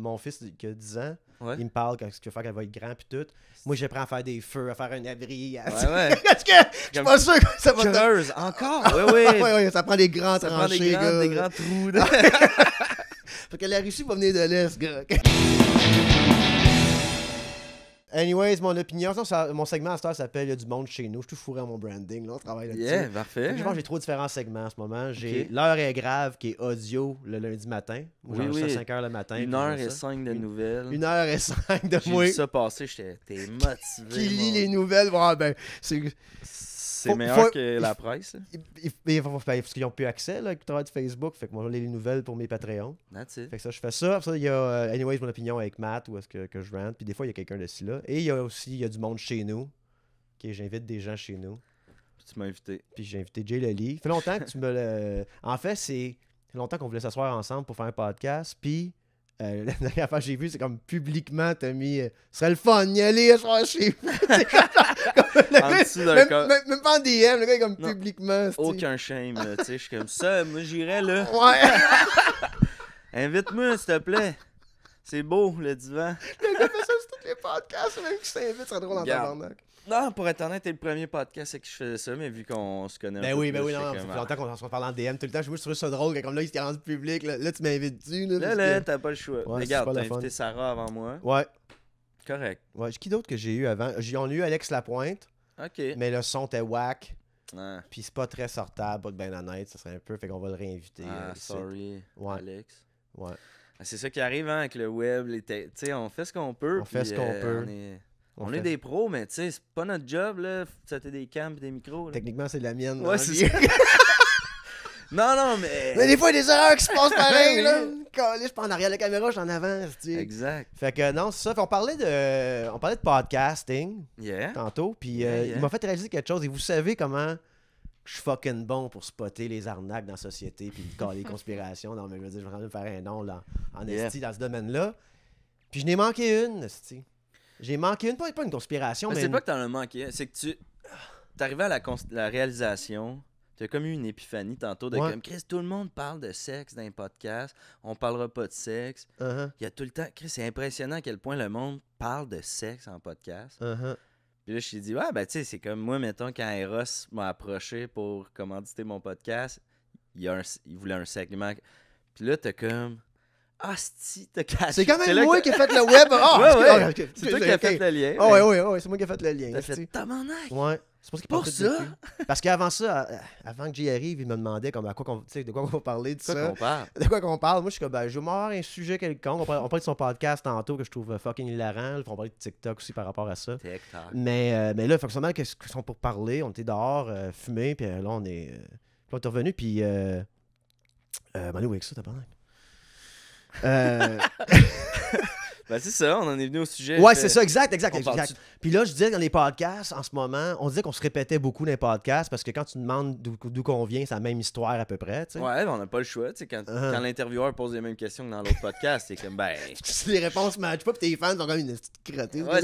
mon fils qui a 10 ans, il me parle quand ce qu'il va faire qu'elle va être grand puis tout. Moi, j'apprends à faire des feux, à faire un abri. À... que je suis pas sûr que ça va encore. Oui, ah, oui. ça prend des grands ça tranchés, des grands, trous. Parce que la Russie va venir de l'Est, gars. Anyways, mon opinion, mon segment à ce heure s'appelle Il y a du monde chez nous. Je suis tout fourré à mon branding. Là, on travaille là-dessus. Yeah, parfait. Je pense j'ai trois différents segments en ce moment. J'ai L'heure est grave, qui est audio le lundi matin. Où oui, oui. à 5 h le matin. Une heure et cinq de nouvelles. Une heure et cinq de moi. J'ai vu ça passer, j'étais motivé. qui lit les nouvelles, ben, c'est c'est meilleur que la presse. Hein. Ben, parce qu'ils ont plus accès là, travail de Facebook. Fait que moi, j'ai les nouvelles pour mes Patreons. Fait que ça, je fais ça. Après ça, il y a euh, Anyways, mon opinion avec Matt, où est-ce que, je rentre. Puis des fois, il y a quelqu'un de ci là. Et il y a aussi il y a du monde chez nous. J'invite des gens chez nous. Puis tu m'as invité. Puis j'ai invité Jay Lally. Ça fait longtemps que tu me En fait, c'est longtemps qu'on voulait s'asseoir ensemble pour faire un podcast. Puis euh, la dernière fois que j'ai vu, c'est comme publiquement, t'as mis euh, C'est le fun y aller, je crois, chez vous. même, même, même, pas en DM, le gars est comme publiquement. Aucun shame, tu sais. Je suis comme ça, moi j'irais là. Ouais. Invite-moi, s'il te plaît. C'est beau, le divan. Le gars fait ça sur tous les podcasts, même qui s'invite, ça serait drôle en tabarnak. Non, pour être honnête, t'es le premier podcast que qui je faisais ça, mais vu qu'on se connaît. Ben, ben oui, ben oui, non, ça fait ah. longtemps qu'on se parle en DM tout le temps. Je trouve ça drôle, comme là, il s'est rendu public. Là, tu m'invites invité, Là, là, là t'as pas le choix. Regarde, t'as invité Sarah avant moi. Ouais. Correct. Ouais, qui d'autre que j'ai eu avant J'en ai eu Alex Lapointe. OK. Mais le son était whack. Ah. Puis c'est pas très sortable, pas de ben honnête, ça serait un peu. Fait qu'on va le réinviter. Ah, euh, sorry, ouais. Alex. Ouais. Ah, c'est ça qui arrive hein, avec le web. Les sais, on fait ce qu'on peut. On fait ce qu'on euh, peut. On, est des pros, mais tu sais, c'est pas notre job, là. C'était des cams et des micros. Techniquement, c'est la mienne. Ouais, hein. c'est non, non, mais. Mais des fois, il y a des erreurs qui se passent ben pareil, là. Quand, je suis en arrière de la caméra, je suis en avant. Tu sais. Exact. Fait que non, c'est ça. Fait, on parlait de, on parlait de podcasting yeah. tantôt, puis euh, il m'a fait réaliser quelque chose. Et vous savez comment je suis fucking bon pour spotter les arnaques dans la société, puis les conspirations. Non, mais je dire, je vais faire un nom là, en esti dans ce domaine-là. Puis je n'ai manqué une, esti. J'ai manqué une, pas, une conspiration, mais. c'est pas que t'en as manqué, hein, c'est que tu. T'es arrivé à la, la réalisation, t'as comme eu une épiphanie tantôt de comme Chris, tout le monde parle de sexe dans les podcasts, on parlera pas de sexe. Uh-huh. Il y a tout le temps. Chris, c'est impressionnant à quel point le monde parle de sexe en podcast. Uh-huh. Puis là, je suis dit, ouais, ben tu sais, c'est comme moi, mettons, quand Eros m'a approché pour commanditer mon podcast, il, y a il voulait un segment. Puis là, t'as comme c'est quand même moi qui ai fait le web. Ah, c'est toi qui as fait le lien. Ah, c'est moi qui ai fait le lien. T'as fait Ouais. C'est pour, ça. Parce qu'avant ça, euh, avant que j'y arrive, il me demandait comme, à quoi qu'on, de quoi on va parler de ça. De quoi qu'on parle. Moi, je suis comme, ben, je vais avoir un sujet quelconque. On parle, de son podcast tantôt que je trouve fucking hilarant. On parler de TikTok aussi par rapport à ça. TikTok. Mais, euh, mais là, fonctionnellement, qu'est-ce qu'ils sont pour parler? On était dehors, euh, fumé, puis euh, là, on est. Euh, on est revenu, puis. Manu, avec ça, t'as pas euh, ben, c'est ça, on en est venu au sujet. Ouais, c'est ça, exact, exact, Puis là, je disais dans les podcasts, en ce moment, on disait qu'on se répétait beaucoup dans les podcasts parce que quand tu demandes d'où qu'on vient, c'est la même histoire à peu près. Ouais, ben, on n'a pas le choix. Ah. Quand, l'intervieweur pose les mêmes questions que dans l'autre podcast, c'est comme, ben. les réponses matchent pas, puis tes fans ont même une petite Ouais,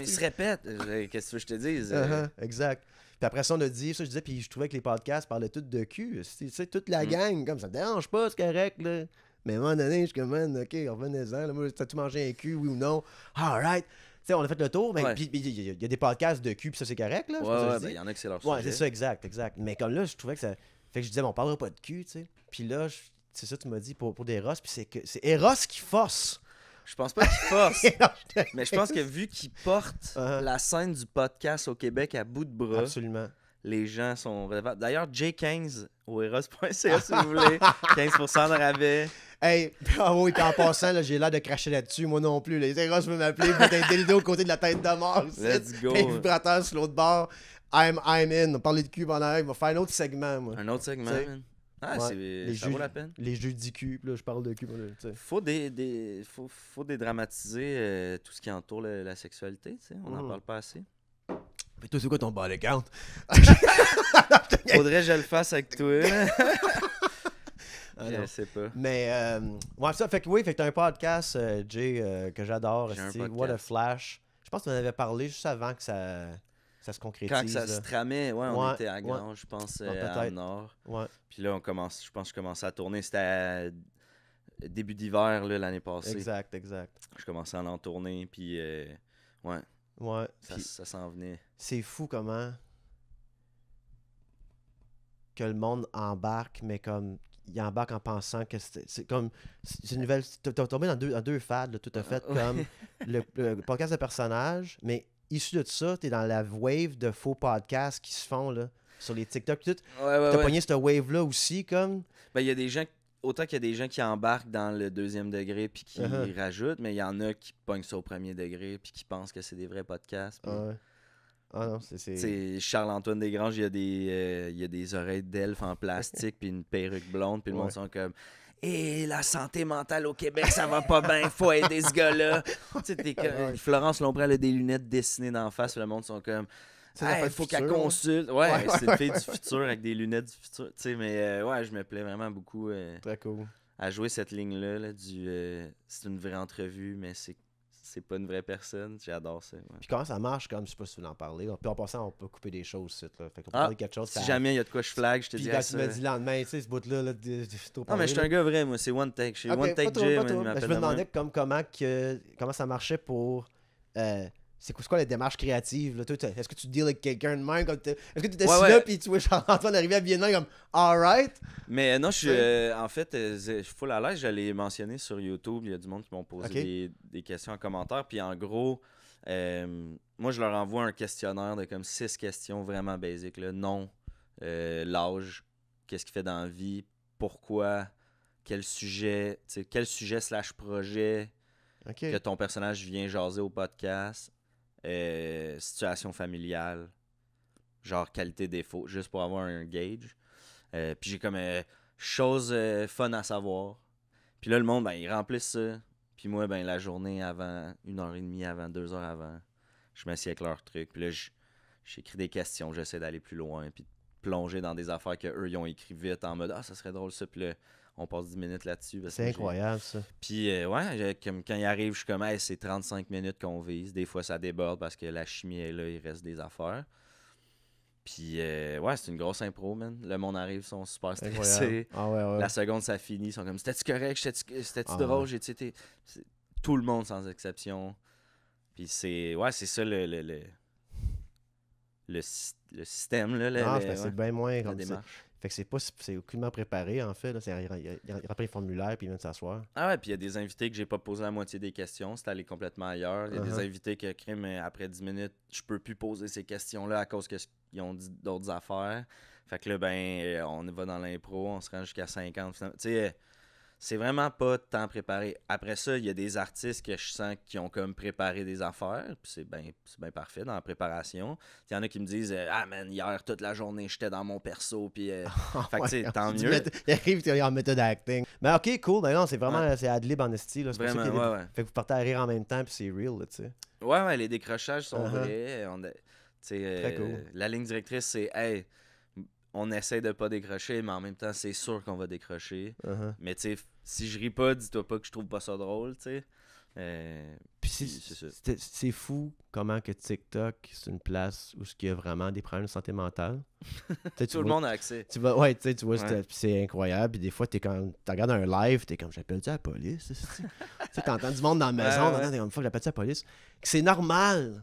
ils se répètent Qu'est-ce que je te dis uh-huh, exact. Puis après ça, on a dit, ça, je disais, puis je trouvais que les podcasts parlaient tout de cul. C'est toute la mm. gang, comme ça dérange pas, c'est correct, là. Mais à un moment donné, je suis comme, on OK, revenez-en. t'as-tu mangé un cul, oui ou non? All right. Sais, on a fait le tour, mais ben, il y, a des podcasts de cul, puis ça c'est correct là. Ouais, ouais, il ben, y en a qui c'est leur sujet. Ouais, c'est ça exact, exact. Mais comme là, je trouvais que ça fait que je disais on parlera pas de cul, tu sais. Puis là, c'est ça tu m'as dit pour, des Ross puis c'est que c'est Eros qui force. Je pense pas qu'il force. mais je pense que vu qu'il porte uh-huh. la scène du podcast au Québec à bout de bras. Absolument les gens sont D'ailleurs, J15 au eros.ca si vous voulez. 15% de rabais. Hey, bravo, ah et en passant, là, j'ai l'air de cracher là-dessus, moi non plus. Les Eros veulent m'appeler, d'un délido au côté de la tête de mort. Let's go. Et vibrateur sur l'autre bord. I'm, I'm in. On parlait de cube en arrière. On va faire un autre segment, moi. Un autre segment, Ah, c'est les ça vaut la peine. Les jeux cube, là, je parle de cube. Là, faut, des, des faut, faut dédramatiser euh, tout ce qui entoure la, sexualité, sexualité, sais, on n'en mm. parle pas assez. Mais toi, c'est quoi ton body Faudrait que je le fasse avec toi. Ah, je sais pas. Mais, euh, ouais, ça, fait que oui, fait que t'as un podcast, euh, Jay, euh, que j'adore. What a Flash. Je pense tu en avait parlé juste avant que ça, ça se concrétise. Quand ça se tramait, ouais, on était à Grange, je pense, ah, à à Nord. Puis là, on commence, je pense que je commençais à tourner. C'était début d'hiver l'année passée. Exact, exact. Je commençais à en tourner, puis ouais, Ouais. Ça, s'en venait. C'est fou comment que le monde embarque, mais comme il embarque en pensant que c'est comme c'est une nouvelle t'es tombé dans deux deux fades tout à ah, fait ah, comme le, podcast de personnages mais issu de ça t'es dans la wave de faux podcasts qui se font là sur les TikTok tout pogné cette wave là aussi comme ben il y a des gens autant qu'il y a des gens qui embarquent dans le deuxième degré puis qui uh-huh. rajoutent, mais il y en a qui pognent ça au premier degré puis qui pensent que c'est des vrais podcasts. Ah, non, c'est. Charles-Antoine Desgranges, il y, a des, euh, il y a des oreilles d'elfe en plastique puis une perruque blonde, puis le monde sont comme. Et eh, la santé mentale au Québec, ça va pas bien, faut aider ce gars-là. Florence Lombrel a des lunettes dessinées d'en face, le monde sont comme il faut qu'elle consulte. Ouais, c'est une fille du futur avec des lunettes du futur. Tu sais, mais euh, ouais, je me plais vraiment beaucoup. Euh, Très cool. À jouer cette ligne-là, du. Euh, c'est une vraie entrevue, mais c'est c'est pas une vraie personne. J'adore ça. Puis comment ça marche, comme je sais pas si tu veux en parler. Puis en passant, on peut couper des choses Fait qu'on peut ah, de quelque chose. Si jamais il y a de quoi je flag, je te dis. Puis ah, tu me dis le lendemain, tu sais, ce bout-là, là, Non, mais je suis un gars vrai, moi. C'est one take. Je suis one take Jim. Je me demandais comme, comment, que, comment ça marchait pour c'est quoi, la démarche créative? Est-ce que tu deals avec quelqu'un de même? Est-ce que tu étais là puis tu es en train d'arriver à Vienne comme Alright? Mais euh, non, je euh, en fait, euh, je suis full à l'aise. J'allais mentionner sur YouTube. Il y a du monde qui m'ont posé des, questions en commentaire. Puis en gros, moi, je leur envoie un questionnaire de comme six questions vraiment basiques. Le nom, l'âge, qu'est-ce qu'il fait dans la vie, pourquoi, quel sujet, quel sujet slash projet que ton personnage vient jaser au podcast. Euh, situation familiale, genre qualité défaut, juste pour avoir un gauge. Euh, puis j'ai comme euh, chose fun à savoir. Puis là, le monde, ben, ils remplissent ça. Puis moi, ben, la journée avant, une heure et demie avant, deux heures avant, je m'assieds avec leur truc. Puis là, j'écris des questions, j'essaie d'aller plus loin, puis de plonger dans des affaires qu'eux, ils ont écrit vite en mode Ah, ça serait drôle ça. Puis là, on passe 10 minutes là-dessus. C'est incroyable, ça. Puis, euh, ouais, quand il arrive, je suis comme, c'est 35 minutes qu'on vise. Des fois, ça déborde parce que la chimie est là, il reste des affaires. Puis, euh, ouais, c'est une grosse impro, man. Le monde arrive, ils sont super stressés. Ah, la seconde, ça finit. Ils sont comme, c'était-tu correct? C'était-tu ah, drôle? tout le monde, sans exception. Puis, c'est, ouais, c'est ça le, le, le, système. Là, ah, c'est bien moins comme ça. démarche. Fait que c'est pas c'est aucunement préparé en fait. Il, il, un formulaire puis il vient de s'asseoir. Ah ouais, puis il y a des invités que j'ai pas posé la moitié des questions, c'est allé complètement ailleurs. Il y a des uh-huh. invités que mais après 10 minutes, je peux plus poser ces questions-là à cause qu'ils ont dit d'autres affaires. Fait que là, ben, on va dans l'impro, on se rend jusqu'à 50. Tu sais, c'est vraiment pas tant préparé. Après ça, il y a des artistes que je sens qui ont comme préparé des affaires, puis c'est bien ben parfait dans la préparation. Il y en a qui me disent euh, Ah man, hier, toute la journée, j'étais dans mon perso, puis. Euh, ah, fait tant mieux. Il arrive, tu en méthode acting. Mais ok, cool, mais non, c'est vraiment c'est ad en esti. C'est Fait que vous partez à rire en même temps, puis c'est real, tu sais. Ouais, ouais, les décrochages sont uh-huh. vrais. Très euh, cool. la ligne directrice, c'est Hey, on essaie de pas décrocher, mais en même temps, c'est sûr qu'on va décrocher. Uh-huh. Mais tu si je ris pas, dis-toi pas que je trouve pas ça drôle, tu euh, c'est fou comment que TikTok, c'est une place où il y a vraiment des problèmes de santé mentale. Tout le monde a accès. Tu tu vois, c'est incroyable. Puis des fois, tu regardes un live, tu es comme, j'appelle-tu la police? tu entends du monde dans la maison, ouais, ouais. une comme, que j'appelle-tu la police? C'est normal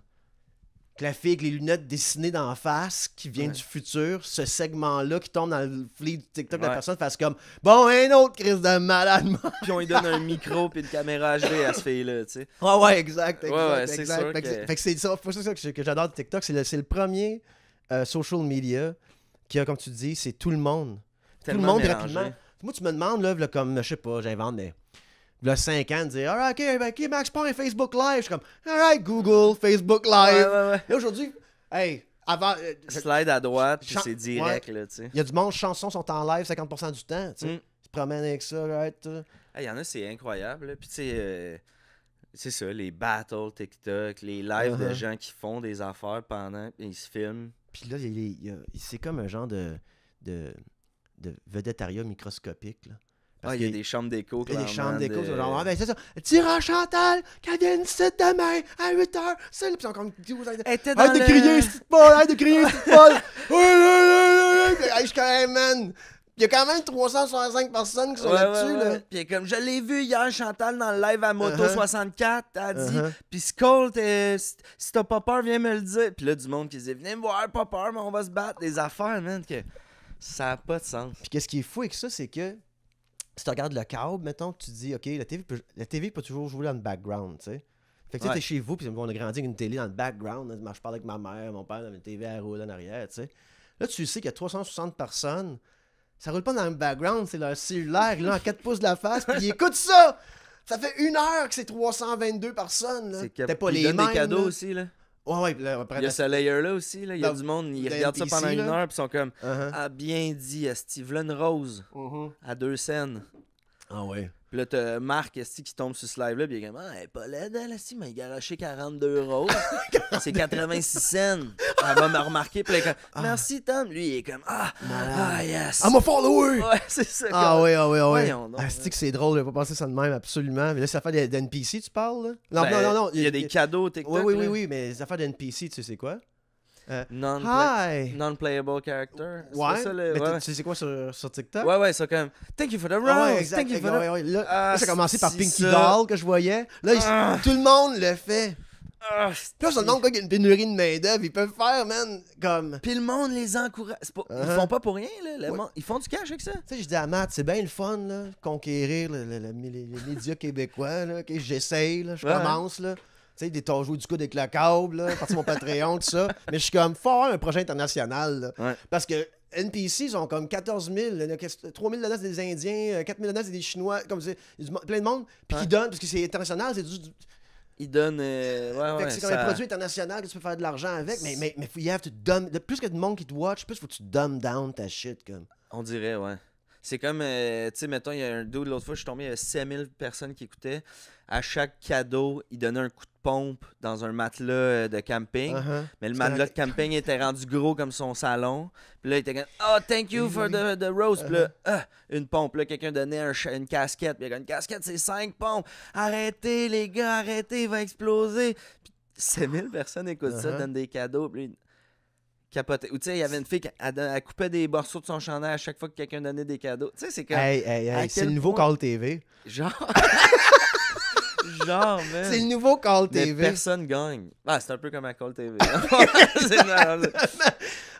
que la fille avec les lunettes dessinées d'en face, qui vient du futur, ce segment-là qui tombe dans le flic du TikTok de la personne, fasse comme Bon, un autre crise de malade, Puis on lui donne un micro puis une caméra HD à ce fille-là, tu sais. Ah ouais, exact, exact. Ouais, exact, Sûr Fait que c'est ça, ça que, j'adore j'adore TikTok, c'est le, premier euh, social media qui a, comme tu dis, c'est tout le monde. tout le monde rapidement. Moi, tu me demandes, là comme, je sais pas, j'invente, mais a 5 ans, de dire right, ah, OK, ben, OK, Max, prends un Facebook Live. Je suis comme All right, Google, Facebook Live. Et aujourd'hui, hey, avant. Euh, Slide à droite, puis c'est direct, là, tu sais. Il y a du monde, chansons sont en live 50% du temps, tu sais. Mm. se avec ça, right? Il y en a, c'est incroyable, là. Puis, tu sais. Euh, c'est ça, les battles TikTok, les lives de uh-huh. gens qui font des affaires pendant, ils se filment. Puis là, c'est comme un genre de, de, de, vedettariat microscopique. Là. Parce ah, il y a des chambres d'écho. Il y a des chambres d'écho. De... Genre, ah, ben, c'est ça. Tira Chantal, qu'elle vienne demain à 8h. C'est le. Puis encore une Arrête de crier, c'est pas. Arrête de crier, c'est pas. Je suis quand même, man. Il y a quand même 365 personnes qui sont là-dessus. là. Puis comme je l'ai vu hier, Chantal, dans le live à Moto 64, uh-huh. dit uh-huh. Puis Scott euh, si t'as pas peur, viens me le dire. Puis là, du monde qui disait « Venez me voir, pas peur, mais on va se battre. Des affaires, man, que ça n'a pas de sens. Puis qu'est-ce qui est fou avec ça, c'est que si tu regardes le câble, mettons, tu dis, OK, la TV peut, la peut toujours jouer dans le background, tu sais. Fait que tu ouais. chez vous, puis on a grandi avec une télé dans le background. Là, hein, je parle avec ma mère, mon père avec une télé à rouler en arrière, tu sais. Là, tu sais qu'il y a 360 personnes. Ça roule pas dans le background, c'est leur cellulaire, là, à 4 pouces de la face, puis ils écoutent ça! Ça fait une heure que c'est 322 personnes, là. T'es pas les mêmes, des cadeaux aussi, là. Ouais, il y a ce layer-là aussi. Là. Il y a du monde, ils regardent ça pendant une heure, puis sont comme, a uh-huh. ah, bien dit, à Steve, là, rose, mm-hmm. à deux scènes. Ah ouais. Puis là, t'as Marc Esti qui tombe sur ce live-là, puis il est comme Ah, elle est pas laide, elle, Esti, mais il garoché 42 euros. c'est 86 cents. Elle va me remarquer, puis elle est comme ah. Merci, Tom. Lui, il est comme Ah, ah, yes. I'm a follower. Ouais, c'est ça. Ah, oui, ah, oui, ah, oui. Ah, hein. Esti, que c'est drôle, j'ai pas pensé ça de même, absolument. Mais là, c'est des d'NPC, tu parles, là Non, ben, non, non, non. Il y a des cadeaux, TikTok. Oui, oui, oui, oui, mais les affaires d'NPC, tu sais, c'est quoi euh, non-playable non playable character. Ouais. Ça, le... mais Tu sais quoi sur, sur TikTok? Ouais, ouais, c'est comme... Thank you for the ah rose. Ouais, Thank you for ouais, ah, Là, ça a commencé par Pinky Doll que je voyais. Là, ah. tout le monde le fait. Puis là, c'est le demande qu'il y a une pénurie de main-d'œuvre. Ils peuvent faire, man. Comme... Puis le monde les encourage. Ils uh-huh. font pas pour rien, là. Ils font du cash avec ça. Tu sais, je dis à Matt, c'est bien le fun, là, conquérir les médias québécois, là. que J'essaye, là. Je commence, là. Tu sais, des joué du coup avec le câble, là, mon Patreon, tout ça. Mais je suis comme fort un projet international. Parce que NPC, ils ont comme 14 000, 3 000 c'est des Indiens, 4 000 c'est des Chinois, comme c'est, plein de monde. Puis qui donnent, parce que c'est international, c'est du. Ils donnent. Euh... Ouais, c'est comme un produit international que tu peux faire de l'argent avec. Mais, mais, faut que tu dumb... Plus que de monde qui te watch, plus faut que tu dumb down ta shit. Comme. On dirait, ouais. C'est comme, euh, tu sais, mettons, il y a un dude, l'autre fois, je suis tombé, il y a 7000 personnes qui écoutaient. À chaque cadeau, il donnait un coup de pompe dans un matelas euh, de camping. Uh-huh. Mais le matelas de camping était rendu gros comme son salon. Puis là, il était comme, oh, thank you for the, the uh-huh. ah, une pompe. Là, quelqu'un donnait une casquette. Puis il y a une casquette, c'est 5 pompes. Arrêtez, les gars, arrêtez, il va exploser. Puis 7000 personnes écoutent ça, uh-huh. donnent des cadeaux. Puis ou tu sais, il y avait une fille qui coupait des morceaux de son chandail à chaque fois que quelqu'un donnait des cadeaux. Tu sais, c'est comme. Hey, hey, hey, c'est le nouveau Call TV. Genre. Genre, C'est le nouveau Call TV. Mais personne gagne. Ah, c'est un peu comme un Call TV. c'est malade.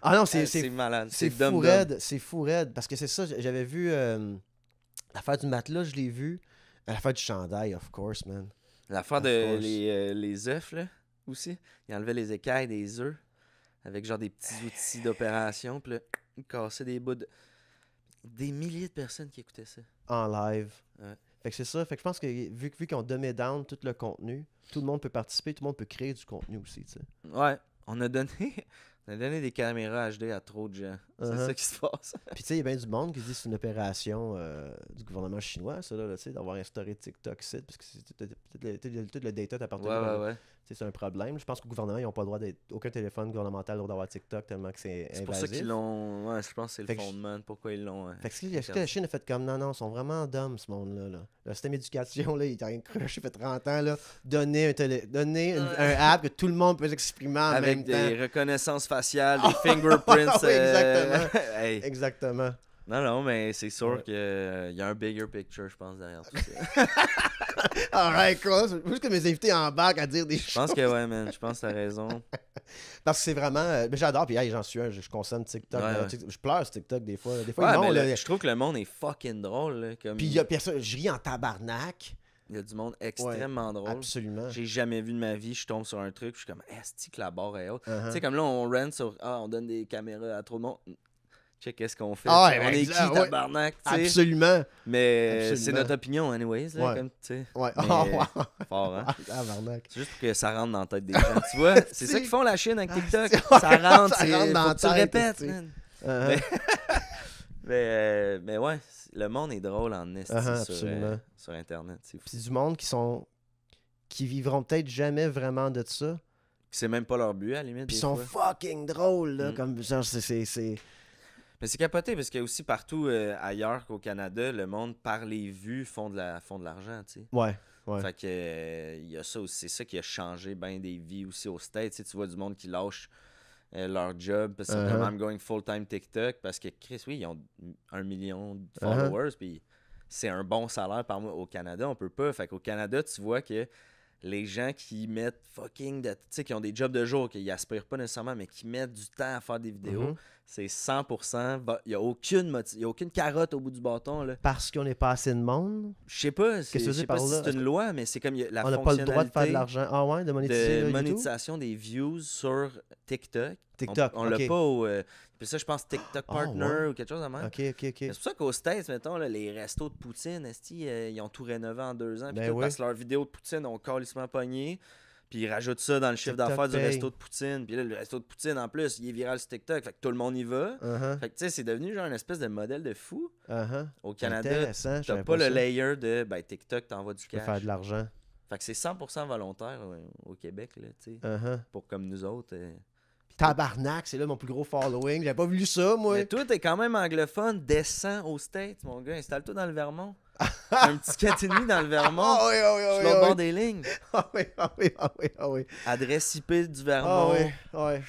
Ah non, c'est. c'est malade. C'est fou raide. C'est fou raide. Parce que c'est ça, j'avais vu. la euh, L'affaire du matelas, je l'ai vu. L'affaire du chandail, of course, man. L'affaire de euh, les, œufs, là, aussi. Il enlevait les écailles des œufs avec genre des petits outils d'opération, puis casser des bouts de... Des milliers de personnes qui écoutaient ça. En live. Ouais. Fait que c'est ça. Fait que je pense que vu, vu qu'on donnait down tout le contenu, tout le monde peut participer, tout le monde peut créer du contenu aussi, tu sais. Ouais. On a donné... On a donné des caméras HD à trop de gens. C'est uh-huh. ça qui se passe. Puis tu sais, il y a bien du monde qui dit que c'est une opération euh, du gouvernement chinois, ça, là, tu sais, d'avoir instauré TikTok, site, parce que c'est tout, le data à... ouais, ouais, ouais c'est un problème. Je pense qu'au gouvernement, ils n'ont pas le droit d'être aucun téléphone gouvernemental droit d'avoir TikTok tellement que c'est invasif. C'est pour ça qu'ils l'ont. Ouais, je pense que c'est le fondement pourquoi ils l'ont. Euh, fait que si la Chine a fait comme non, non, ils sont vraiment dumb ce monde-là. Le système éducation, là, il est rien crush, il fait 30 ans. Là. Donner, un, Donner app que tout le monde peut s'exprimer en Avec même temps. Avec des reconnaissances faciales, des ah fingerprints. oui, euh, exactement. Exactement. Non, non, mais c'est sûr que qu'il euh, y a un bigger picture, je pense, derrière tout ça. Alright, quoi. Juste que mes invités embarquent à dire des choses. Je pense que, ouais, man. Je pense que t'as raison. Parce que c'est vraiment. Euh, mais j'adore, puis hey, j'en suis un. Je, consomme euh, TikTok, Je pleure sur TikTok des fois. Des fois, non, je trouve que le monde est fucking drôle. Puis il y a personne. Je ris en tabarnak. Il y a du monde extrêmement drôle. Absolument. J'ai jamais vu de ma vie. Je tombe sur un truc, je suis comme, est-ce que la barre est haute? Uh-huh. Tu sais, comme là, on rentre sur, ah, on donne des caméras à trop de monde qu'est-ce qu'on fait. Ah on est qui, ouais. tabarnak? Absolument. Mais c'est notre opinion, anyways. Là, ouais. Ah, fort, hein? Ah, c'est juste que ça rentre dans la tête des gens. tu vois, c'est ça qu'ils font la Chine avec TikTok. ça rentre, ça rentre dans la tête. Tu répètes, man. Uh-huh. Euh, mais, ouais, le monde est drôle en est uh-huh, euh, sur, Internet. C'est du monde qui sont qui vivront peut-être jamais vraiment de ça. C'est même pas leur but, à la limite. ils sont fucking drôles, là. Mm. Comme, genre, c'est mais c'est capoté parce que aussi partout euh, ailleurs qu'au Canada, le monde, par les vues, font de l'argent, tu sais. Ouais. Ouais. Fait que euh, a ça aussi, c'est ça qui a changé bien des vies aussi au States. Tu, tu vois du monde qui lâche euh, leur job parce que uh I'm going full-time TikTok parce que Chris, oui, ils ont un million de uh-huh. followers, puis c'est un bon salaire par mois. Au Canada, on peut pas. Fait qu'au Canada, tu vois que les gens qui mettent fucking de. Tu sais, qui ont des jobs de jour, qui aspirent pas nécessairement, mais qui mettent du temps à faire des vidéos, mhm. c'est 100%. Il n'y a, aucune y a aucune carotte au bout du bâton. Parce qu'on n'est pas assez de monde. Je sais pas. Je sais pas si c'est une loi, mais c'est comme la fonctionnalité... On n'a pas le droit de faire de l'argent. Ah ouais, de monétiser. De monétisation des views sur TikTok. TikTok. On, on l'a pas au. Euh, puis ça, je pense TikTok ah, Partner ou quelque chose à même. OK, OK, OK. C'est pour ça qu'au States, mettons, les restos de Poutine, euh, ils ont tout rénové en deux ans. Puis ben ils passent leurs vidéos de Poutine ont carrément pogné. Puis ils rajoutent ça dans le chiffre d'affaires du resto de Poutine. Puis là, le resto de Poutine, en plus, il est viral sur TikTok. Fait que tout le monde y va. Uh-huh. Fait que tu sais, c'est devenu genre une espèce de modèle de fou. Uh-huh. Au Canada, t'as pas, pas le layer de ben, TikTok, t'envoies du tu cash. Peux faire de l'argent. Fait que c'est 100% volontaire au Québec, là, tu sais. Uh-huh. Pour comme nous autres. Euh, Tabarnak, c'est là mon plus gros following. J'avais pas vu ça, moi. Mais toi, t'es quand même anglophone. Descends aux States, mon gars. Installe-toi dans le Vermont. un petit 4,5 dans le Vermont. Ah oui, ah, ah, ah bord des lignes. Ah oui, ah oui, ah oui, ah oui. Adresse IP du ah Vermont. Ah oui,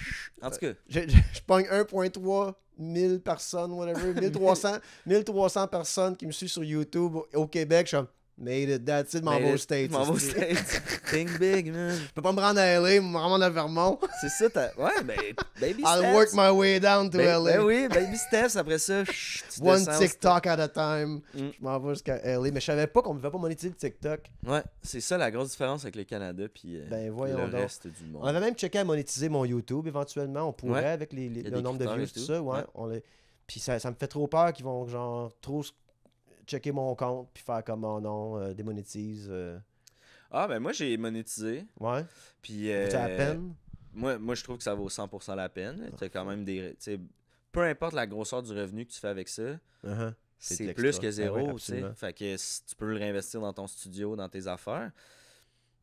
En tout cas. Je, pogne 1,3 000 personnes, whatever, 1300, personnes qui me suivent sur YouTube au Québec. Je suis Made it, that's it, m'en vais Mambo States. M'en vais States. Think big, man. Je peux pas me rendre à LA, me rendre à Vermont. C'est ça, t'as... Ouais, mais ben, baby steps. I'll work my way down to ben, LA. Ben oui, baby steps, après ça, chut, One TikTok at a time. Mm. Je m'en vais jusqu'à LA. Mais je savais pas qu'on pouvait pas monétiser le TikTok. Ouais, c'est ça la grosse différence avec le Canada puis euh, ben, le reste du monde. On avait même checké à monétiser mon YouTube éventuellement. On pourrait avec les, le nombre de vues, tout, tout ça. Ouais, Puis ça, ça me fait trop peur qu'ils vont genre trop checker mon compte puis faire comme mon oh nom, euh, démonétise. Euh. Ah, ben moi, j'ai monétisé. Ouais. Puis. euh, la peine? Moi, je trouve que ça vaut 100% la peine. Ah, T'as quand même des. peu importe la grosseur du revenu que tu fais avec ça, uh-huh. C'est plus que ben zéro, Fait que tu peux le réinvestir dans ton studio, dans tes affaires.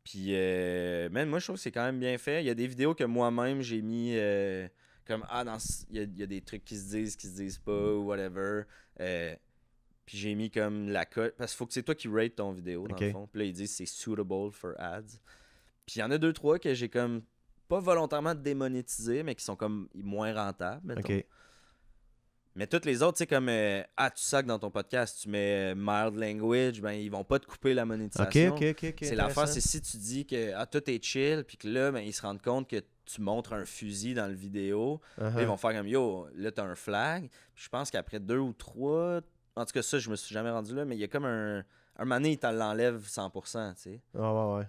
Puis, euh, moi, je trouve que c'est quand même bien fait. Il y a des vidéos que moi-même, j'ai mis euh, comme, ah, dans, il, y a, des trucs qui se disent, qui se disent pas, ou whatever. Euh, puis j'ai mis comme la cote. Parce qu'il faut que c'est toi qui rate ton vidéo, dans le fond. Puis là, ils disent c'est suitable for ads. Puis il y en a deux, trois que j'ai comme pas volontairement démonétisé, mais qui sont comme moins rentables. Mais toutes les autres, c'est comme euh, Ah, tu sacs dans ton podcast, tu mets euh, mild language, ben ils vont pas te couper la monétisation. c'est l'affaire, c'est si tu dis que ah, tout est chill, puis que là, ben, ils se rendent compte que tu montres un fusil dans le vidéo, ils uh-huh. vont faire comme Yo, là, t'as un flag. Puis je pense qu'après deux ou trois, en tout cas, ça, je me suis jamais rendu là, mais il y a comme un. Un moment donné, il l'enlève 100%, tu sais. Ah ouais, ouais.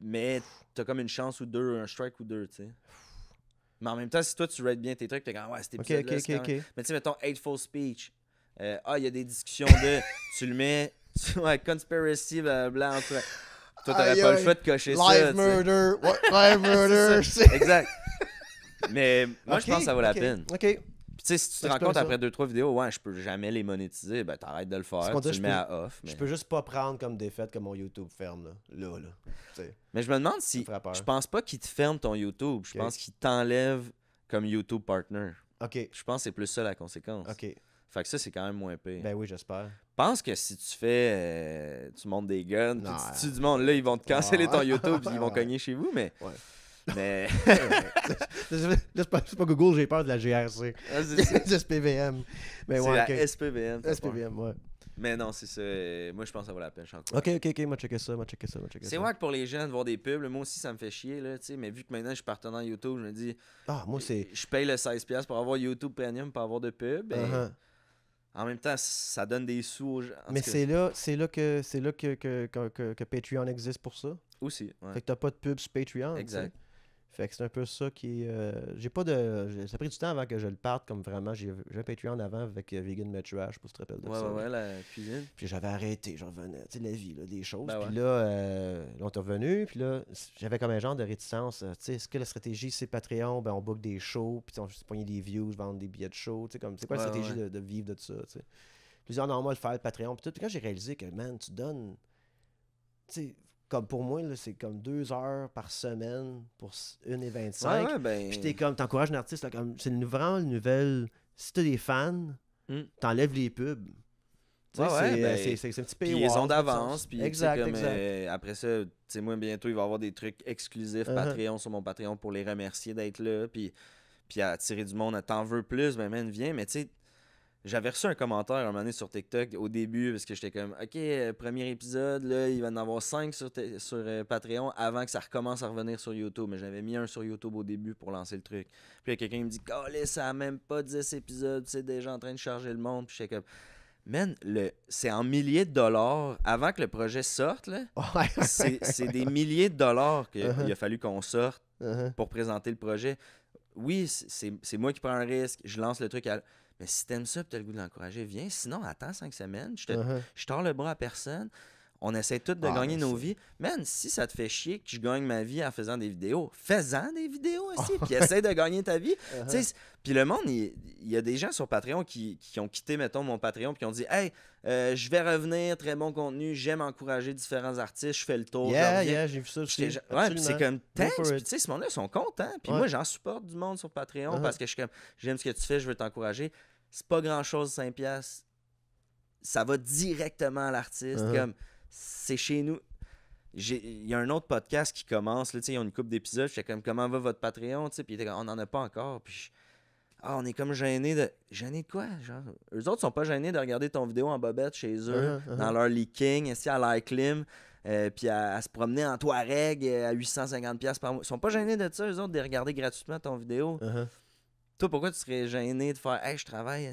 Mais t'as comme une chance ou deux, un strike ou deux, tu sais. Mais en même temps, si toi, tu rates bien tes trucs, t'es comme, ouais, c'était bien okay, okay, Mais tu sais, mettons, hateful speech. Euh, ah, il y a des discussions de. tu le mets. Tu... ouais, conspiracy, blablabla. Toi, t'aurais pas le choix de cocher ça. Live murder. live murder. exact. Mais moi, je pense que ça vaut la peine. OK tu sais, si tu te rends compte après 2-3 vidéos, ouais, je peux jamais les monétiser, ben t'arrêtes de le faire, tu le mets à off. Mais... Je peux juste pas prendre comme défaite que mon YouTube ferme, là. Là, là. Mais je me demande si. Je pense pas qu'il te ferme ton YouTube, je pense qu'il t'enlève comme YouTube partner. OK. Je pense que c'est plus ça la conséquence. OK. Fait que ça, c'est quand même moins pire. Ben oui, j'espère. Pense que si tu fais. Euh, tu montes des guns, tu monde, là, ils vont te canceller ton YouTube, ils vont cogner chez vous, mais. Mais. c'est pas, Google, j'ai peur de la GRC. Ah, c'est SPVM. Mais ouais, okay. la SPVM. SPVM, ouais. Mais non, c'est ça. Euh, moi, je pense que ça vaut la peine. Ok, ok, ok, moi, checker ça, moi, checker ça, moi, vrai ça. C'est pour les gens de voir des pubs. Moi aussi, ça me fait chier, là, tu sais. Mais vu que maintenant, je suis partenaire YouTube, je me dis. Ah, moi, c'est. Euh, je paye le 16$ pour avoir YouTube Premium, pour avoir de pubs. Ben, uh-huh. En même temps, ça donne des sous aux gens. Mais c'est là, c'est là, que, c'est là que que, Patreon existe pour ça. Aussi, ouais. Fait que t'as pas de pub sur Patreon. Exact. Fait que c'est un peu ça qui euh, j'ai pas de. Ça a pris du temps avant que je le parte, comme vraiment. J'ai un Patreon avant avec euh, Vegan Maturage, pour se rappeler de ça. Ouais, ouais, la cuisine. Puis j'avais arrêté, genre, Tu sais, la vie, là, des choses. Ben puis là, euh, on est revenu. Puis là, j'avais comme un genre de réticence. Euh, tu sais, est-ce que la stratégie, c'est Patreon Ben, on book des shows, puis on se poigne des views, vendre des billets de show. Tu sais, comme. C'est quoi la stratégie de, vivre de tout ça, tu sais. Puis non, moi, le faire le Patreon. Puis tout. Puis quand j'ai réalisé que, man, tu donnes. Tu sais, comme pour moi, c'est comme deux heures par semaine pour une et 25 ben... Puis t'es comme, t'encourages un artiste, comme, c'est vraiment une nouvelle. Si t'as des fans, hmm. t'enlèves les pubs. Euh, ben c'est un petit paywall. Puis ils ont d'avance. Puis c'est comme, euh, après ça, tu sais, moi, bientôt, il va y avoir des trucs exclusifs uh-huh. Patreon sur mon Patreon pour les remercier d'être là. Puis, puis attirer du monde, t'en veux plus, ben, même viens. Mais tu sais, j'avais reçu un commentaire un moment donné sur TikTok au début parce que j'étais comme OK, euh, premier épisode, là, il va en avoir 5 sur, sur euh, Patreon avant que ça recommence à revenir sur YouTube. Mais j'avais mis un sur YouTube au début pour lancer le truc. Puis il y quelqu'un me dit ça a même pas 10 épisodes, c'est déjà en train de charger le monde. Puis j'étais comme Man, c'est en milliers de dollars. Avant que le projet sorte, c'est des milliers de dollars qu'il uh-huh. a fallu qu'on sorte uh-huh. pour présenter le projet. Oui, c'est moi qui prends un risque, je lance le truc à mais si aimes ça et as le goût de l'encourager, viens. Sinon, attends cinq semaines. Je, te, uh-huh. tords le bras à personne. On essaie tous de ah, gagner ben, nos vies. Man, si ça te fait chier que je gagne ma vie en faisant des vidéos, faisant des vidéos aussi. puis essaie de gagner ta vie. Uh-huh. Puis le monde, il, y a des gens sur Patreon qui, ont quitté, mettons, mon Patreon, puis qui ont dit Hey, euh, je vais revenir, très bon contenu, j'aime encourager différents artistes, je fais le tour. j'ai vu ça. Ouais, c'est comme thanks. Puis tu sais, ce monde-là, sont contents. Puis moi, j'en supporte du monde sur Patreon uh-huh. parce que je suis comme J'aime ce que tu fais, je veux t'encourager. C'est pas grand-chose, 5$. Ça va directement à l'artiste. Uh-huh. Comme c'est chez nous. Il y a un autre podcast qui commence, là, ils ont une coupe d'épisodes, je comme comment va votre Patreon, on n'en a pas encore, puis ah, on est comme gêné de. Gêné de quoi? Genre, eux autres sont pas gênés de regarder ton vidéo en bobette chez eux, uh-huh, uh-huh. dans leur leaking, ici euh, à la puis à, se promener en Touareg euh, à 850$ par mois. Ils sont pas gênés de ça, eux autres, de regarder gratuitement ton vidéo. Uh-huh. Toi, pourquoi tu serais gêné de faire Hey, je travaille,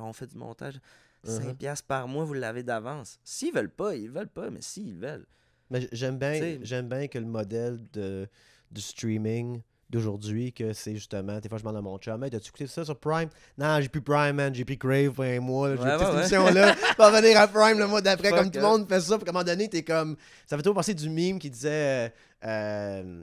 on fait du montage. 5 uh-huh. par mois, vous l'avez d'avance. S'ils veulent pas, ils veulent pas, mais s'ils veulent. Mais j'aime bien, j'aime bien que le modèle de, du streaming d'aujourd'hui, que c'est justement, des fois je demande mon chum, mais t'as-tu écouté ça sur Prime? Non, j'ai plus Prime, man, j'ai plus Crave pour un mois, j'ai ouais, ouais, émission-là, va venir à Prime le mois d'après, comme tout le monde fait ça, puis à un moment donné, t'es comme, ça fait toujours passer du mime qui disait, euh, euh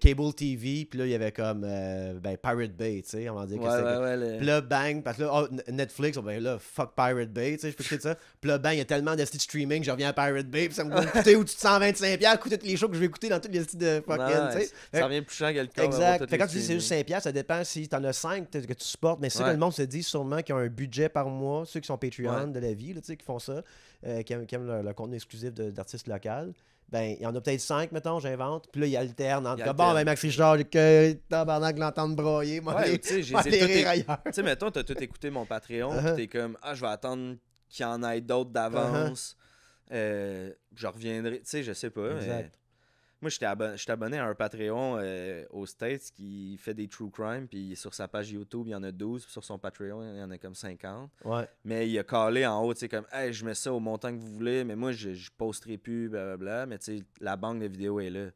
Cable TV, puis là, il y avait comme euh, ben, Pirate Bay, tu sais, on va dire que ouais, ouais, Puis là, bang, parce que là, oh, Netflix, ben là, fuck Pirate Bay, tu sais, je peux écouter ça. Puis là, bang, il y a tellement de de streaming je reviens à Pirate Bay, puis ça me coûte coûter ou tu te 125$, coûter tous les shows que je vais écouter dans tous les sites de fucking, tu sais. Ça revient plus cher que le Exact. Fait quand tu dis c'est juste 5$, ça dépend si t'en as 5 que tu supportes, mais si le monde se dit sûrement qu'ils ont un budget par mois, ceux qui sont Patreon de la vie, tu sais, qui font ça, euh, qui, aiment, qui le, contenu exclusif d'artistes locaux ben, il y en a peut-être cinq, mettons, j'invente. Puis là, il alterne En tout Bon, ben, Max Richard, que tabarnak, l'entendre broyer. Moi, ouais, tu sais, j'ai Tu sais, mettons, t'as tout écouté mon Patreon, uh-huh. t'es comme, ah, je vais attendre qu'il y en ait d'autres uh-huh. d'avance. Euh, je reviendrai, tu sais, je sais pas. Mais... Moi, je suis abonné à un Patreon euh, aux States qui fait des true crime, puis sur sa page YouTube, il y en a 12, puis sur son Patreon, il y en a comme 50. Mais il a collé en haut, tu sais, comme, hey, je mets ça au montant que vous voulez, mais moi, je, je posterai plus, blablabla. Mais tu sais, la banque de vidéos est là.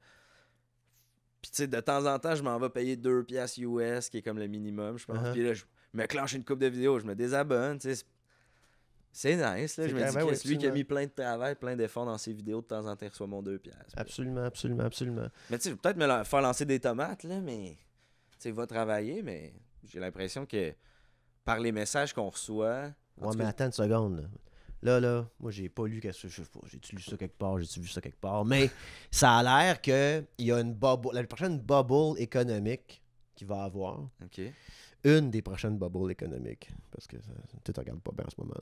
Puis tu sais, de temps en temps, je m'en vais payer 2 pièces US, qui est comme le minimum, je pense. Uh-huh. Puis là, je me clenche une coupe de vidéos, je me désabonne, tu sais c'est nice, là. Je me dis que c'est lui qui a mis plein de travail, plein d'efforts dans ses vidéos, de temps en temps, reçoit mon deux 2$. Absolument, absolument, absolument. Mais tu sais, peut-être me faire lancer des tomates, là, mais. Tu sais, il va travailler, mais j'ai l'impression que par les messages qu'on reçoit. Ouais, mais attends une seconde. Là, là, moi, j'ai pas lu. Je sais J'ai-tu lu ça quelque part? J'ai-tu vu ça quelque part? Mais ça a l'air qu'il y a une bubble. La prochaine bubble économique qu'il va avoir. OK une des prochaines bubbles économiques. Parce que tu ne regardes pas bien en ce moment.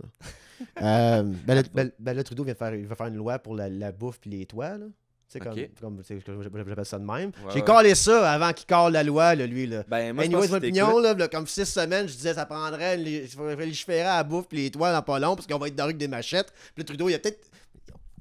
Euh, ben, ah, le, ben, ben, Trudeau vient faire, il va faire une loi pour la, la bouffe et les toits. Là. C'est comme, j'appelle ça de même. J'ai calé ça avant qu'il cale la loi, là, lui. Là. Ben, moi, anyway, mon opinion, là, comme six semaines, je disais, ça prendrait, les, je à la bouffe, puis les toits dans pas long, parce qu'on va être dans le rue des machettes. Puis le Trudeau, il y a peut-être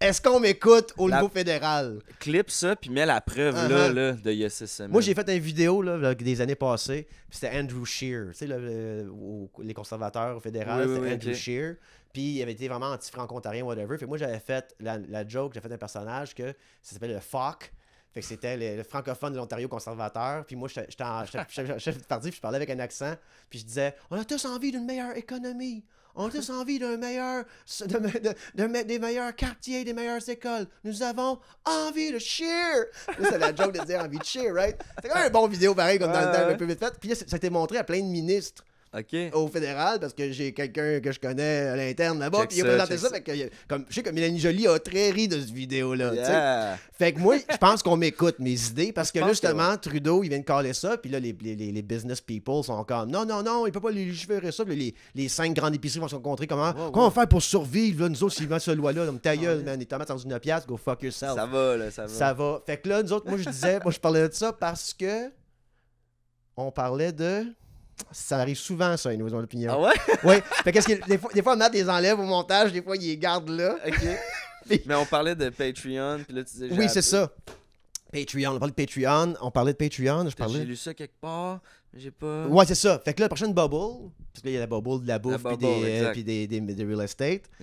est-ce qu'on m'écoute au niveau fédéral? Clip ça, puis mets la preuve uh-huh. là, là, de YesSM. Moi, j'ai fait une vidéo là, des années passées, c'était Andrew Shear, tu sais, les conservateurs au fédéral, c'était Andrew Shear. Puis il avait été vraiment anti-franco-ontarien, whatever. Fait moi, j'avais fait la, joke, j'avais fait un personnage que ça s'appelle le Fock. Fait que c'était le, francophone de l'Ontario conservateur. Puis moi, j'étais chef de parti, puis je parlais avec un accent. Puis je disais On a tous envie d'une meilleure économie. On a tous envie d'un meilleur, de, de, des meilleurs quartiers, des meilleures écoles. Nous avons envie de cheer. C'est la joke de dire envie de cheer, right? C'est quand même un bon vidéo pareil, comme dans le temps, un peu vite fait. Puis ça a été montré à plein de ministres au fédéral parce que j'ai quelqu'un que je connais à l'interne là-bas. Puis il a présenté ça. Fait que, comme, je sais que Mélanie Jolie a très ri de cette vidéo-là. Fait que moi, je pense qu'on m'écoute mes idées parce que justement, Trudeau, il vient de caler ça. Puis là, les, les, les, business people sont comme non, non, non, il peut pas légiférer ça. les, les cinq grandes épiceries vont se rencontrer. Comment, on va faire pour survivre, là, nous autres, s'ils vendent cette loi-là? donc ta ah, gueule, man, les tomates dans une pièce, go fuck yourself. Ça va, là, ça va. Ça va. Fait que là, nous autres, moi, je disais, moi, je parlais de ça parce que on parlait de ça arrive souvent, ça, une nouvelle opinion. Ah ouais? Oui. qu'est-ce que, des, fois, des fois, des les enlève au montage, des fois, ils les gardent là. OK. Mais on parlait de Patreon, puis là, tu disais. Oui, c'est ça. Patreon. On parlait de Patreon. On parlait de Patreon. parlais... J'ai lu ça quelque part. J'ai pas. Ouais, c'est ça. Fait que là, la prochaine bubble, parce qu'il y a la bubble de la bouffe, puis, des, puis des, des, real estate.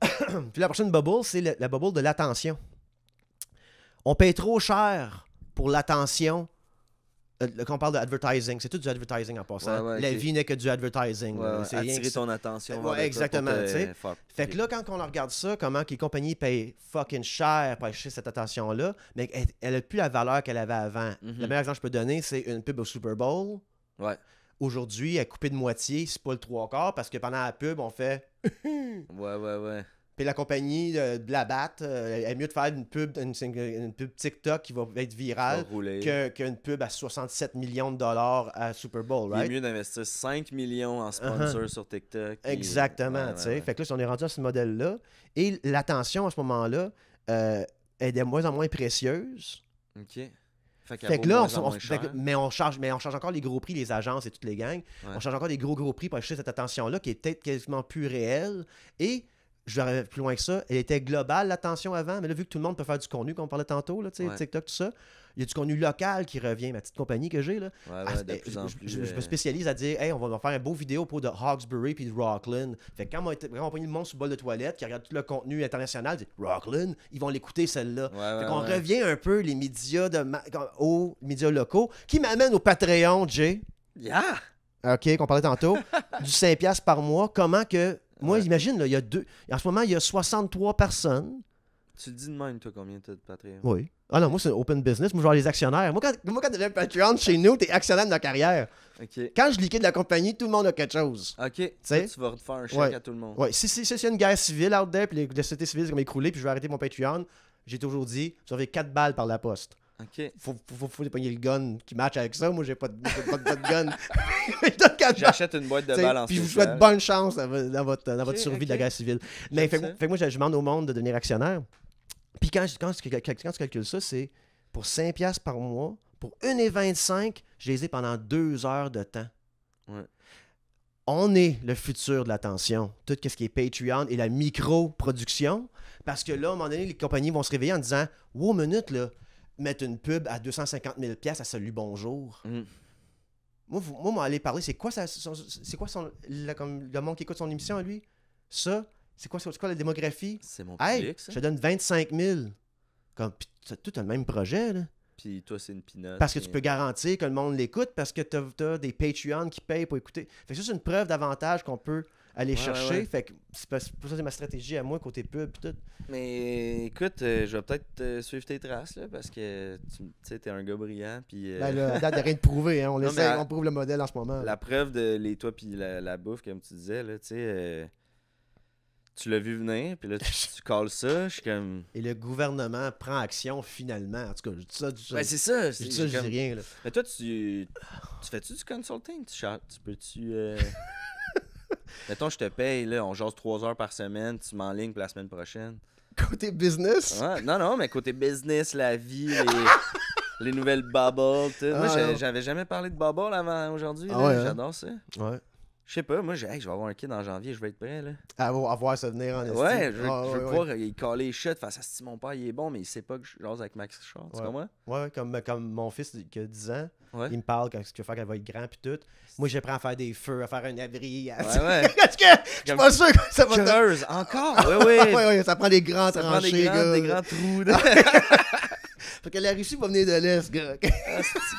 puis la prochaine bubble, c'est la, la bubble de l'attention. On paye trop cher pour l'attention euh, quand on parle d'advertising, c'est tout du advertising en passant. la vie n'est que du advertising. c'est attirer ton attention. exactement. Fait que là, quand on regarde ça, comment les compagnies payent fucking cher pour acheter cette attention-là, mais elle n'a plus la valeur qu'elle avait avant. Mhm. Le meilleur exemple que je peux donner, c'est une pub au Super Bowl. Ouais. Aujourd'hui, elle est coupée de moitié, c'est pas le trois quarts, parce que pendant la pub, on fait. ouais, ouais, ouais. Puis la compagnie euh, de, la batte, euh, est mieux de faire une pub, une, TikTok qui va être virale qu'une pub à 67 millions de dollars à Super Bowl, right? Il est mieux d'investir 5 millions en uh-huh. sponsors sur TikTok. Exactement, tu sais. Fait que là, si on est rendu à ce modèle-là, et l'attention à ce moment-là euh, est de moins en moins précieuse. OK. Fait, que là, mais, on charge, mais on charge encore les gros prix, les agences et toutes les gangs. On change encore des gros, gros prix pour acheter cette attention-là qui est peut-être quasiment plus réelle. Et je vais arriver plus loin que ça. Elle était globale, l'attention avant, mais là, vu que tout le monde peut faire du contenu, comme on parlait tantôt, là, TikTok, tout ça, il y a du contenu local qui revient. Ma petite compagnie que j'ai, là, ah, je, me euh, spécialise à dire, hey, on va faire un beau vidéo pour de Hawkesbury puis de Rockland. Fait quand on, a mis le monde sous le bol de toilette, qui regarde tout le contenu international, dit Rockland, ils vont l'écouter celle-là. fait qu'on revient un peu les médias de aux médias locaux, qui m'amène au Patreon, Jay. Yeah! Ah, OK, qu'on parlait tantôt, du 5$ par mois. Comment que moi, j'imagine, il y a deux. En ce moment, il y a 63 personnes. Tu dis de même, toi, combien as de Patreon? Oui. Ah non, moi, c'est open business. Moi, je vois les actionnaires. Moi, quand, moi, quand un Patreon chez nous, t'es actionnaire de la carrière. OK. Quand je liquide la compagnie, tout le monde a quelque chose. OK. tu vas refaire un chèque à tout le monde. Oui. Si, si, y a une guerre civile out there, puis la société civile est comme écroulée, puis je vais arrêter mon Patreon, j'ai toujours dit, vais sauver 4 balles par la poste il Faut, faut, faut, dépogner le gun qui match avec ça. Moi, j'ai pas de, pas de gun. J'achète une boîte de balles en Puis je vous souhaite bonne chance dans, votre, dans votre survie de la guerre civile. Mais fait, moi, je demande au monde de devenir actionnaire. Puis quand, quand, quand, tu calcules ça, c'est pour 5$ par mois, pour 1,25$, je les ai pendant deux heures de temps. On est le futur de l'attention. Tout ce qui est Patreon et la micro-production. Parce que là, à un moment donné, les compagnies vont se réveiller en disant Wow, minute, là mettre une pub à 250 000 pièces à Salut Bonjour. Mm. Moi, moi, moi, aller parler, c'est quoi, ça, c'est quoi le monde qui écoute son émission, lui? Ça, c'est quoi, c'est quoi la démographie? C'est mon public, Je te donne 25 000. Comme, pis tout le même projet, là. Puis toi, c'est une Parce que tu peux garantir que le monde l'écoute, parce que t'as, as des Patreons qui payent pour écouter. Fait ça, c'est une preuve d'avantage qu'on peut aller chercher. Fait que c'est pour ça c'est ma stratégie à moi côté pub et tout. Mais écoute, euh, je vais peut-être euh, suivre tes traces là, parce que tu sais, t'es un gars brillant. Puis, euh... ben là, de rien de prouvé, hein. on, essaie, on prouve le modèle en ce moment. La preuve de les toi puis la, la, bouffe, comme tu disais, là, tu sais euh, tu l'as vu venir, puis là, tu, tu ça. Je suis comme. Et le gouvernement prend action finalement. En tout cas, je ça. c'est ça. Je dis ça, je dis rien. Là. Mais toi, tu, tu fais-tu du consulting Tu, tu peux-tu. Mettons, je te paye, là, on jase trois heures par semaine, tu m'enlignes pour la semaine prochaine. Côté business? non, non, mais côté business, la vie, les, nouvelles bubbles. tout. Moi, ah, j'avais jamais parlé de bubble avant aujourd'hui. Ah hein? J'adore ça. Je sais pas, moi, je vais avoir un kid en janvier, je vais être prêt, là. À voir ça venir en estime. Ouais, je, ah, je veux caler les shots face à si mon père, il est bon, mais il sait pas que je avec Max Richard, tu moi. Ouais, comme, comme mon fils qui a 10 ans, il me parle quand ce qu'il faire qu'elle va être grand puis tout. Moi, j'apprends à faire des feux, à faire un abri. À... Ouais, ouais. Parce que je suis pas sûr que ça va... encore? Oui, ah, oui. ouais, ouais, ça prend des grands ça tranchés, prend des, grands, des grands trous. Ah, fait que la Russie va venir de l'Est, gars.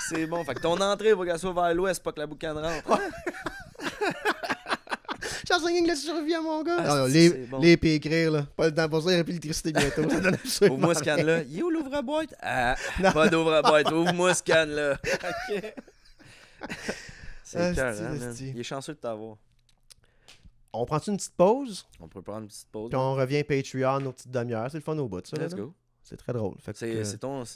c'est bon. Fait que ton entrée, va qu'elle soit vers l'Ouest, pas que la boucane rentre. Hein? Schwarzenegger, la survie à mon gars. Ah, les, bon. écrire, là. Pas le temps pour ça, il n'y a bientôt. Ouvre-moi ce canne-là. Il est où l'ouvre-boîte? Ah, pas d'ouvre-boîte. Ouvre-moi ce canne-là. OK. C'est le cœur, Il est chanceux de t'avoir. On prend une petite pause? On peut prendre une petite pause. Puis on revient Patreon nos petites demi-heures. C'est le fun au bout ça. Let's go. C'est très drôle. Euh,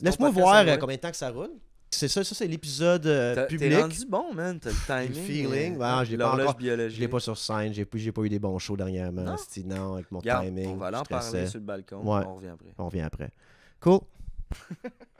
laisse-moi voir euh, combien de temps que ça roule. C'est ça, ça c'est l'épisode euh, public. T'es rendu bon, man. T'as le timing. Le euh, feeling. Ben, ouais, pas encore. Biologique. Je l'ai pas sur scène. J'ai, pas eu des bons shows dernièrement. Non, non avec mon timing. On va l'en en parler sur le balcon. On revient après. On revient après. Cool.